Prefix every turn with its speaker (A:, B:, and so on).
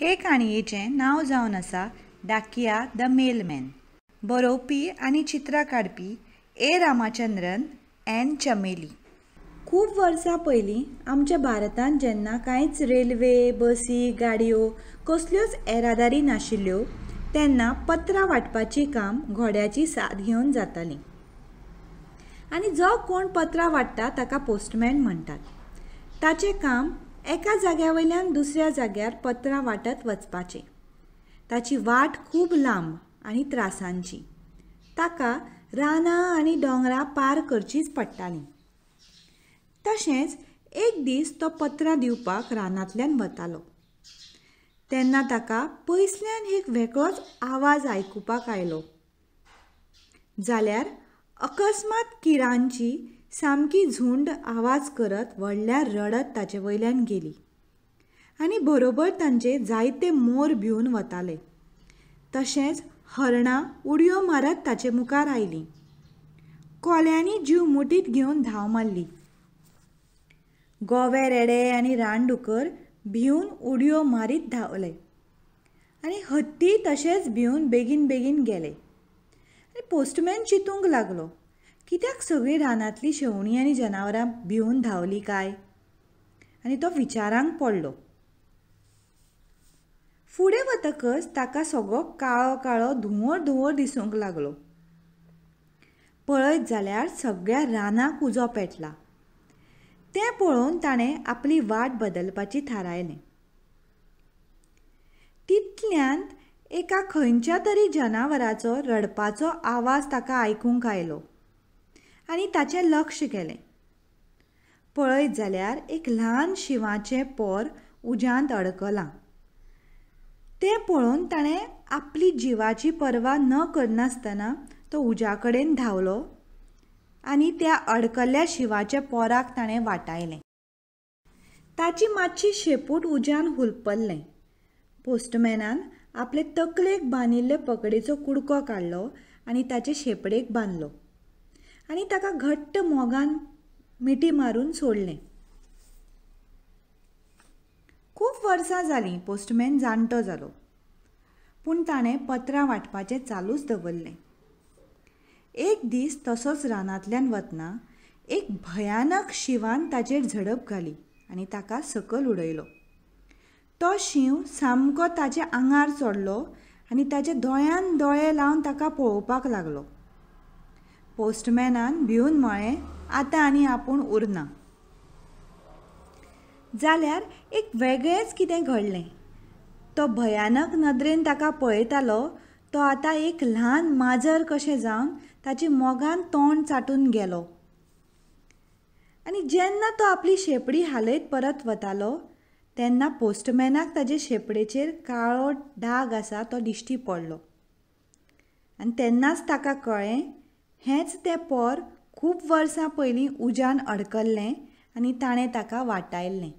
A: हे काणयेचें नांव जावन आसा डाकिया द मेलमॅन बरोवपी आनी चित्रां काडपी ए रामाचंद्रन एन चमेली खूब वर्सां पयलीं आमच्या भारतांत जेन्ना कांयच रेल्वे बसी गाडयो कसल्योच येरादारी नाशिल्ल्यो तेन्ना पत्रां वांटपाची काम घोड्याची साथ घेवन जातालीं आनी जो कोण पत्रां वाडटा ताका पोस्टमॅन म्हणटात ताचें काम एका जाग्यावयल्यान दुसऱ्या जाग्यार पत्रां वाटत वचपाचें ताची वाट खूब लांब आनी त्रासांची ताका रानां आनी दोंगरां पार करचीच पडटालीं तशेंच एक दीस तो पत्रां दिवपाक रानांतल्यान वतालो तेन्ना ताका पयसल्यान एक वेगळोच आवाज आयकुपाक आयलो जाल्यार अकस्मात किरांची सामकी झुंड आवाज करत व्हडल्या रडत ताचे वयल्यान गेली आनी बरोबर तांचे जायते मोर भिवन वताले तशेंच हरणां उडयो मारत ताचे मुखार आयलीं कोल्यांनी जीव मुठीत घेवन धांव मारली गोवे रेडे आनी रानडुकर भिवन उडयो मारीत धांवले आनी हत्ती तशेंच भिवून बेगीन बेगीन गेले आनी पोस्टमॅन चिंतूंक लागलो कित्याक सगळीं रानातली शेवणी आनी जनावरां भिवून धावली काय आनी तो विचारांक पडलो फुडें वतकच ताका सगळो काळो काळो धुंवर धुंवर दिसूंक लागलो पळयत जाल्यार सगळ्या रानाक उजो पेटला तें पळोवन ताणें आपली वाट बदलपाची थारायलें तितल्यांत एका खंयच्या तरी जनावराचो रडपाचो आवाज ताका आयकूंक आयलो आणि ताचें लक्ष गेलें पळयत जाल्यार एक ल्हान शिवाचें पोर उज्यांत अडकलां तें पळोवन ताणें आपली जिवाची पर्वा न करनासतना तो उज्या कडेन धांवलो आनी त्या अडकल्ल्या शिवाच्या पोराक ताणें वाटायलें ताची मातशी शेपूट उज्यान हुलपल्लें पोस्टमॅनान आपले तकलेक बांदिल्ले पकडेचो कुडको काडलो आनी ताचे शेपडेक बांदलो आणि ताका घट्ट मोगान मिटी मारून सोडले खूप वर्सां जालीं पोस्टमॅन जाणटो जालो पूण ताणें पत्रां वांटपाचें चालूच दवरलें एक दीस तसोच रानांतल्यान वतना एक भयानक शिवान ताचेर झडप घाली आनी ताका सकल उडयलो तो शिव सामको ताच्या आंगार चडलो आनी ताच्या दोळ्यान दोळे लावन ताका पळोवपाक लागलो पोस्टमॅनान भिवन म्हळें आतां आनी आपूण उरना जाल्यार एक वेगळेंच कितें घडलें तो भयानक नदरेन ताका पळयतालो तो आतां एक ल्हान माजर कशें जावन ताचे मोगान तोंड चाटून गेलो आनी जेन्ना तो आपली शेपडी हालयत परत वतालो तेन्ना पोस्टमॅनाक ताजे शेपडेचेर काळो डाग आसा तो दिश्टी पडलो आनी तेन्नाच ताका कळ्ळें हेंच पोर खूब वर्सां पयलीं उज्यान अडकल्लें आनी ताणें ताका वाटायल्लें